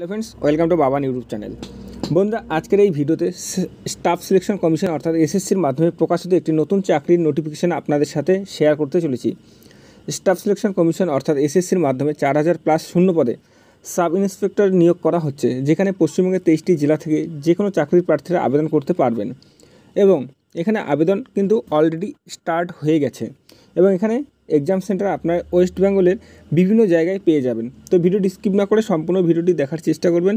hello friends welcome to Baban YouTube channel বন্ধুরা আজকের এই ভিডিওতে স্টাফ সিলেকশন কমিশন অর্থাৎ এসএসসির মাধ্যমে প্রকাশিত একটি নতুন চাকরির নোটিফিকেশান আপনাদের সাথে শেয়ার করতে চলেছি স্টাফ সিলেকশন কমিশন অর্থাৎ এসএসসির মাধ্যমে চার হাজার প্লাস শূন্য পদে সাব ইন্সপেক্টর নিয়োগ করা হচ্ছে যেখানে পশ্চিমবঙ্গের তেইশটি জেলা থেকে যে কোনো চাকরির প্রার্থীরা আবেদন করতে পারবেন এবং এখানে আবেদন কিন্তু অলরেডি স্টার্ট হয়ে গেছে এবং এখানে এক্সাম সেন্টার আপনার ওয়েস্ট বেঙ্গলের বিভিন্ন জায়গায় পেয়ে যাবেন তো ভিডিওটি স্কিপ না করে সম্পূর্ণ ভিডিওটি দেখার চেষ্টা করবেন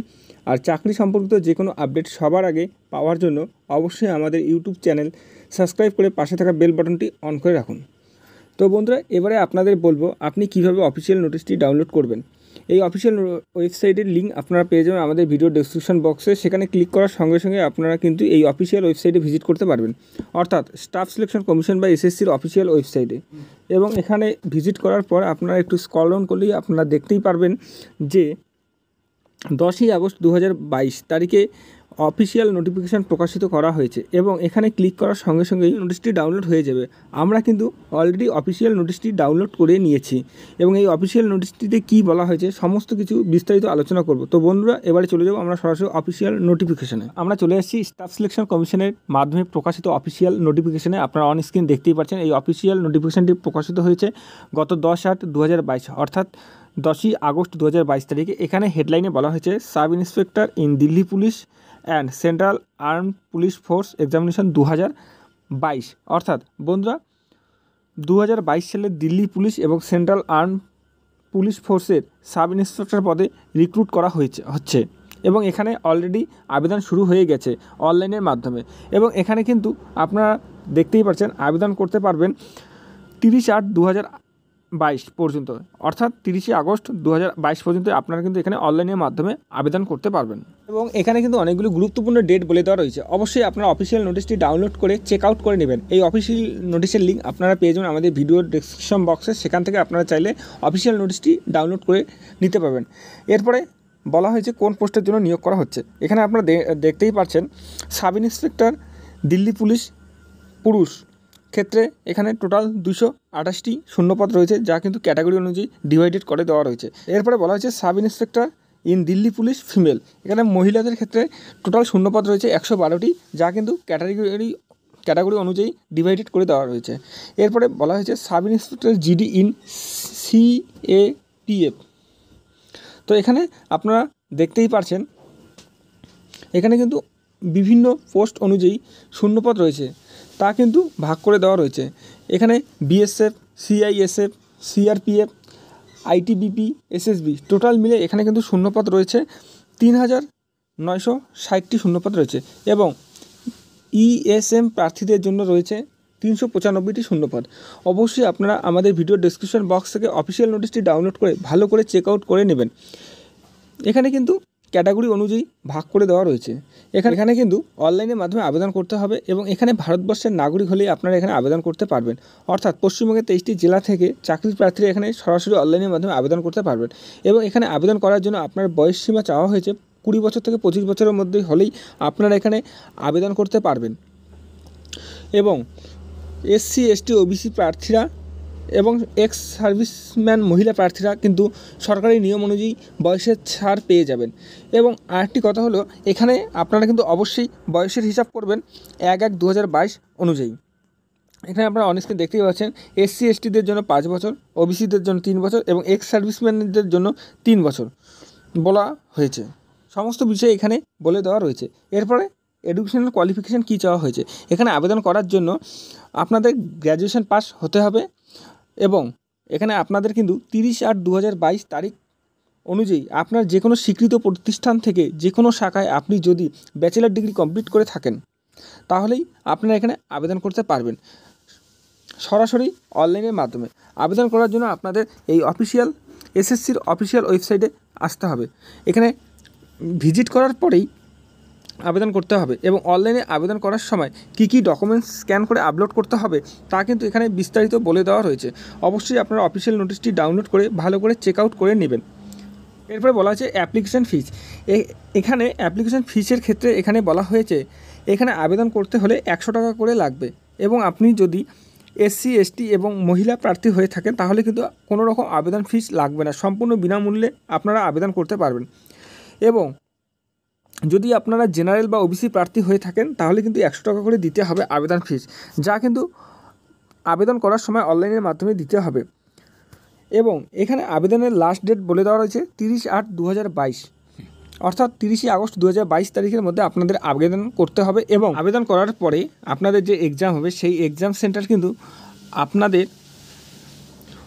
আর চাকরি সম্পর্কিত যে কোনো আপডেট সবার আগে পাওয়ার জন্য অবশ্যই আমাদের ইউটিউব চ্যানেল সাবস্ক্রাইব করে পাশে থাকা বেল বাটনটি অন করে রাখুন তো বন্ধুরা এবারে আপনাদের বলবো আপনি কিভাবে অফিসিয়াল নোটিশটি ডাউনলোড করবেন এই অফিসিয়াল ওয়েবসাইটের লিঙ্ক আপনারা পেয়ে যাবেন আমাদের ভিডিও ডেসক্রিপশন বক্সে সেখানে ক্লিক করার সঙ্গে সঙ্গে আপনারা কিন্তু এই অফিসিয়াল ওয়েবসাইটে ভিজিট করতে পারবেন অর্থাৎ স্টাফ সিলেকশন কমিশন বা এসএসসির অফিসিয়াল ওয়েবসাইটে এবং এখানে ভিজিট করার পর আপনারা একটু স্কল ডাউন করলেই আপনারা দেখতেই পারবেন যে দশই আগস্ট দু তারিখে অফিসিয়াল নোটিফিকেশান প্রকাশিত করা হয়েছে এবং এখানে ক্লিক করার সঙ্গে সঙ্গেই নোটিশটি ডাউনলোড হয়ে যাবে আমরা কিন্তু অলরেডি অফিসিয়াল নোটিশটি ডাউনলোড করে নিয়েছি এবং এই অফিসিয়াল নোটিশটিতে কি বলা হয়েছে সমস্ত কিছু বিস্তারিত আলোচনা করব তো বন্ধুরা এবারে চলে যাব আমরা সরাসরি অফিসিয়াল নোটিফিকেশানে আমরা চলে এসেছি স্টাফ সিলেকশন কমিশনের মাধ্যমে প্রকাশিত অফিসিয়াল নোটিফিকেশানে আপনারা অন স্ক্রিন দেখতেই পাচ্ছেন এই অফিসিয়াল নোটিফিকেশানটি প্রকাশিত হয়েছে গত দশ আট দু অর্থাৎ দশই আগস্ট দু তারিখে এখানে হেডলাইনে বলা হয়েছে sub inspector in Delhi police and central arm police force examination দু বাইশ অর্থাৎ বন্ধুরা দু সালে দিল্লি পুলিশ এবং সেন্ট্রাল আর্ম পুলিশ ফোর্সের সাব ইন্সপেক্টর পদে রিক্রুট করা হয়েছে হচ্ছে এবং এখানে অলরেডি আবেদন শুরু হয়ে গেছে অনলাইনের মাধ্যমে এবং এখানে কিন্তু আপনারা দেখতেই পাচ্ছেন আবেদন করতে পারবেন তিরিশ আট দু বাইশ পর্যন্ত অর্থাৎ তিরিশে আগস্ট দু পর্যন্ত আপনারা কিন্তু এখানে অনলাইনের মাধ্যমে আবেদন করতে পারবেন এবং এখানে কিন্তু অনেকগুলো গুরুত্বপূর্ণ ডেট বলে দেওয়া রয়েছে অবশ্যই আপনারা অফিসিয়াল নোটিশটি ডাউনলোড করে চেক আউট করে নেবেন এই অফিসিয়াল নোটিশের লিঙ্ক আপনারা পেয়ে যাবেন আমাদের ভিডিও ডিসক্রিপশন বক্সে সেখান থেকে আপনারা চাইলে অফিসিয়াল নোটিশটি ডাউনলোড করে নিতে পারবেন এরপরে বলা হয়েছে কোন পোস্টের জন্য নিয়োগ করা হচ্ছে এখানে আপনারা দেখতেই পাচ্ছেন সাব ইন্সপেক্টর দিল্লি পুলিশ পুরুষ ক্ষেত্রে এখানে টোটাল দুশো আঠাশটি শূন্যপদ রয়েছে যা কিন্তু ক্যাটাগরি অনুযায়ী ডিভাইডেড করে দেওয়া রয়েছে এরপরে বলা হয়েছে sub inspector in Delhi police female এখানে মহিলাদের ক্ষেত্রে টোটাল শূন্যপদ রয়েছে একশো বারোটি যা কিন্তু ক্যাটাগরি ক্যাটাগরি অনুযায়ী ডিভাইডেড করে দেওয়া রয়েছে এরপরে বলা হয়েছে sub inspector GD in C A P F তো এখানে আপনারা দেখতেই পারছেন এখানে কিন্তু বিভিন্ন পোস্ট অনুযায়ী শূন্যপদ রয়েছে তা কিন্তু ভাগ করে দেওয়া রয়েছে এখানে BSF CISF CRPF ITBP SSB total মিলে এখানে কিন্তু শূন্যপদ রয়েছে তিন হাজার নয়শো ষাটটি শূন্যপদ রয়েছে এবং ইএসএম প্রার্থীদের জন্য রয়েছে তিনশো পঁচানব্বইটি শূন্যপদ অবশ্যই আপনারা আমাদের ভিডিও ডিসক্রিপশন বক্স থেকে অফিসিয়াল নোটিশটি ডাউনলোড করে ভালো করে চেক আউট করে নেবেন এখানে কিন্তু ক্যাটাগরি অনুযায়ী ভাগ করে দেওয়া রয়েছে এখানে এখানে কিন্তু অনলাইনের মাধ্যমে আবেদন করতে হবে এবং এখানে ভারতবর্ষের নাগরিক হলেই আপনারা এখানে আবেদন করতে পারবেন অর্থাৎ পশ্চিমবঙ্গের তেইশটি জেলা থেকে চাকরির প্রার্থীরা এখানে সরাসরি অনলাইনের মাধ্যমে আবেদন করতে পারবেন এবং এখানে আবেদন করার জন্য আপনার বয়স সীমা চাওয়া হয়েছে কুড়ি বছর থেকে পঁচিশ বছরের মধ্যে হলেই আপনারা এখানে আবেদন করতে পারবেন এবং এসসি এসটি ওবিসি প্রার্থীরা এবং এক্স সার্ভিসম্যান মহিলা প্রার্থীরা কিন্তু সরকারি নিয়ম অনুযায়ী বয়সের ছাড় পেয়ে যাবেন এবং আরেকটি কথা হলো এখানে আপনারা কিন্তু অবশ্যই বয়সের হিসাব করবেন এক এক দু অনুযায়ী এখানে আপনারা অনেককে দেখতেই পাচ্ছেন এসসি এসটিদের জন্য পাঁচ বছর ওবিসিদের জন্য তিন বছর এবং এক্স সার্ভিসম্যানদের জন্য তিন বছর বলা হয়েছে সমস্ত বিষয় এখানে বলে দেওয়া রয়েছে এরপরে এডুকেশনাল কোয়ালিফিকেশান কী চাওয়া হয়েছে এখানে আবেদন করার জন্য আপনাদের গ্র্যাজুয়েশন পাস হতে হবে এবং এখানে আপনাদের কিন্তু তিরিশ আট দু তারিখ অনুযায়ী আপনার যে কোনো স্বীকৃত প্রতিষ্ঠান থেকে যে কোনো শাখায় আপনি যদি ব্যাচেলার ডিগ্রি কমপ্লিট করে থাকেন তাহলেই আপনারা এখানে আবেদন করতে পারবেন সরাসরি অনলাইনের মাধ্যমে আবেদন করার জন্য আপনাদের এই অফিসিয়াল এসএসসির অফিসিয়াল ওয়েবসাইটে আসতে হবে এখানে ভিজিট করার পরেই আবেদন করতে হবে এবং অনলাইনে আবেদন করার সময় কি কি ডকুমেন্টস স্ক্যান করে আপলোড করতে হবে তা কিন্তু এখানে বিস্তারিত বলে দেওয়া রয়েছে অবশ্যই আপনারা অফিসিয়াল নোটিশটি ডাউনলোড করে ভালো করে চেক আউট করে নেবেন এরপরে বলা হয়েছে অ্যাপ্লিকেশান ফিজ এখানে অ্যাপ্লিকেশান ফিজের ক্ষেত্রে এখানে বলা হয়েছে এখানে আবেদন করতে হলে একশো টাকা করে লাগবে এবং আপনি যদি এসসি এসটি এবং মহিলা প্রার্থী হয়ে থাকেন তাহলে কিন্তু কোনো রকম আবেদন ফিজ লাগবে না সম্পূর্ণ বিনামূল্যে আপনারা আবেদন করতে পারবেন এবং যদি আপনারা জেনারেল বা ওবিসি প্রার্থী হয়ে থাকেন তাহলে কিন্তু একশো টাকা করে দিতে হবে আবেদন ফিস যা কিন্তু আবেদন করার সময় অনলাইনের মাধ্যমে দিতে হবে এবং এখানে আবেদনের লাস্ট ডেট বলে দেওয়া রয়েছে তিরিশ আট দু অর্থাৎ তিরিশে আগস্ট দু তারিখের মধ্যে আপনাদের আবেদন করতে হবে এবং আবেদন করার পরে আপনাদের যে এক্সাম হবে সেই এক্সাম সেন্টার কিন্তু আপনাদের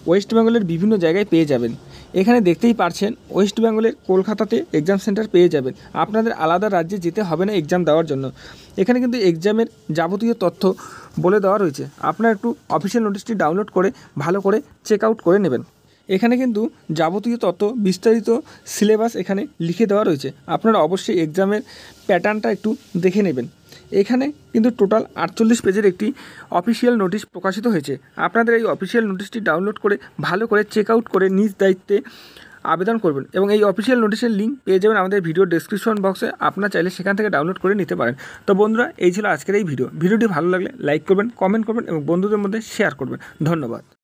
ওয়েস্ট বেঙ্গলের বিভিন্ন জায়গায় পেয়ে যাবেন এখানে দেখতেই পারছেন ওয়েস্ট বেঙ্গলের কলকাতাতে এক্সাম সেন্টার পেয়ে যাবেন আপনাদের আলাদা রাজ্যে যেতে হবে না এক্সাম দেওয়ার জন্য এখানে কিন্তু এক্সামের যাবতীয় তথ্য বলে দেওয়া রয়েছে আপনারা একটু অফিসিয়াল নোটিশটি ডাউনলোড করে ভালো করে চেক আউট করে নেবেন এখানে কিন্তু যাবতীয় তথ্য বিস্তারিত সিলেবাস এখানে লিখে দেওয়া রয়েছে আপনারা অবশ্যই এক্সামের প্যাটার্নটা একটু দেখে নেবেন এখানে কিন্তু টোটাল আটচল্লিশ পেজের একটি অফিসিয়াল নোটিশ প্রকাশিত হয়েছে আপনাদের এই অফিসিয়াল নোটিশটি ডাউনলোড করে ভালো করে চেক আউট করে নিজ দায়িত্বে আবেদন করবেন এবং এই অফিসিয়াল নোটিশের লিঙ্ক পেয়ে যাবেন আমাদের ভিডিও ডিসক্রিপশন বক্সে আপনার চাইলে সেখান থেকে ডাউনলোড করে নিতে পারেন তো বন্ধুরা এই ছিল আজকের এই ভিডিও ভিডিওটি ভালো লাগলে লাইক করবেন কমেন্ট করবেন এবং বন্ধুদের মধ্যে শেয়ার করবেন ধন্যবাদ